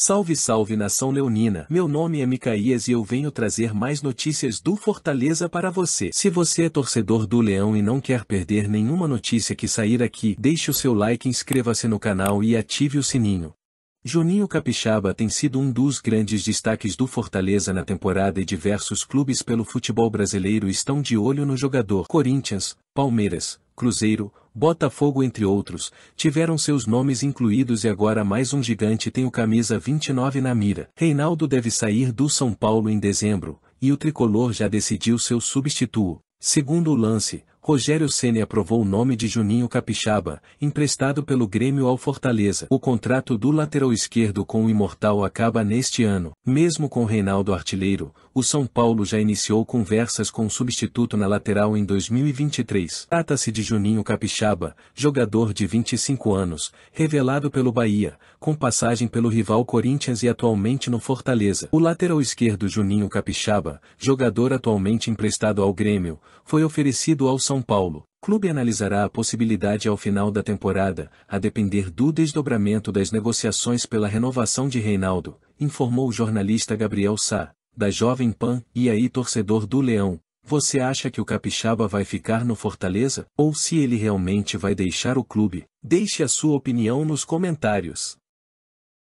Salve salve nação leonina, meu nome é Micaías e eu venho trazer mais notícias do Fortaleza para você. Se você é torcedor do Leão e não quer perder nenhuma notícia que sair aqui, deixe o seu like, inscreva-se no canal e ative o sininho. Juninho Capixaba tem sido um dos grandes destaques do Fortaleza na temporada e diversos clubes pelo futebol brasileiro estão de olho no jogador. Corinthians, Palmeiras, Cruzeiro, Botafogo entre outros, tiveram seus nomes incluídos e agora mais um gigante tem o camisa 29 na mira. Reinaldo deve sair do São Paulo em dezembro, e o tricolor já decidiu seu substituto. Segundo o lance, Rogério Ceni aprovou o nome de Juninho Capixaba, emprestado pelo Grêmio ao Fortaleza. O contrato do lateral esquerdo com o Imortal acaba neste ano. Mesmo com Reinaldo Artilheiro, o São Paulo já iniciou conversas com o substituto na lateral em 2023. Trata-se de Juninho Capixaba, jogador de 25 anos, revelado pelo Bahia, com passagem pelo rival Corinthians e atualmente no Fortaleza. O lateral esquerdo Juninho Capixaba, jogador atualmente emprestado ao Grêmio, foi oferecido ao São são Paulo, clube analisará a possibilidade ao final da temporada, a depender do desdobramento das negociações pela renovação de Reinaldo, informou o jornalista Gabriel Sá, da Jovem Pan, e aí torcedor do Leão, você acha que o capixaba vai ficar no Fortaleza, ou se ele realmente vai deixar o clube? Deixe a sua opinião nos comentários.